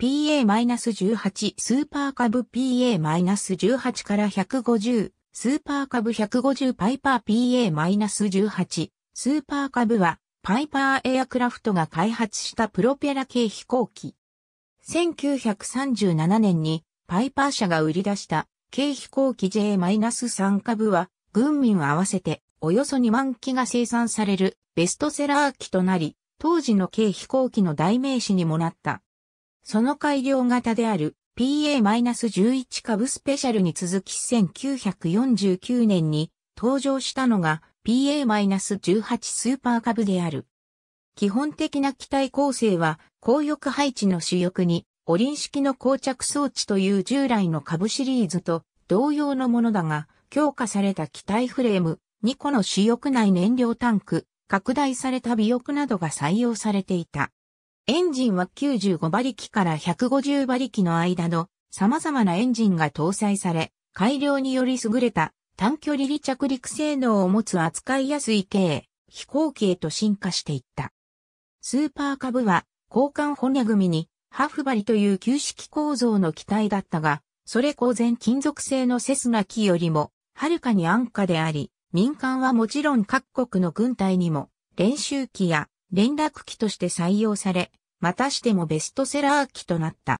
PA-18 スーパー株 PA-18 から150スーパー株150パイパー PA-18 スーパー株はパイパーエアクラフトが開発したプロペラ系飛行機。1937年にパイパー社が売り出した軽飛行機 J-3 株は軍民合わせておよそ2万機が生産されるベストセラー機となり、当時の軽飛行機の代名詞にもなった。その改良型である PA-11 株スペシャルに続き1949年に登場したのが PA-18 スーパー株である。基本的な機体構成は高翼配置の主翼にオリン式の膠着装置という従来の株シリーズと同様のものだが、強化された機体フレーム、2個の主翼内燃料タンク、拡大された尾翼などが採用されていた。エンジンは95馬力から150馬力の間の様々なエンジンが搭載され、改良により優れた短距離離着陸性能を持つ扱いやすい系飛行機へと進化していった。スーパーカブは、交換骨組みに、ハフバリという旧式構造の機体だったが、それ公然金属製のセスナ機よりも、はるかに安価であり、民間はもちろん各国の軍隊にも、練習機や連絡機として採用され、またしてもベストセラー機となった。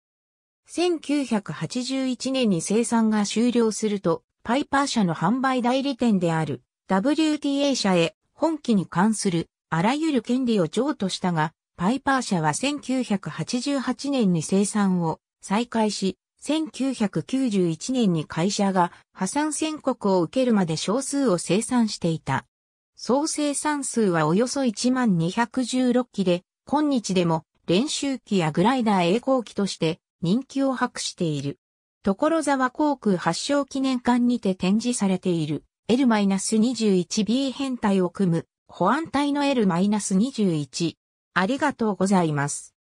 1981年に生産が終了すると、パイパー社の販売代理店である WTA 社へ本機に関するあらゆる権利を譲渡したが、パイパー社は1988年に生産を再開し、1991年に会社が破産宣告を受けるまで少数を生産していた。総生産数はおよそ1216機で、今日でも練習機やグライダー栄光機として人気を博している。所沢航空発祥記念館にて展示されている L-21B 編隊を組む保安隊の L-21。ありがとうございます。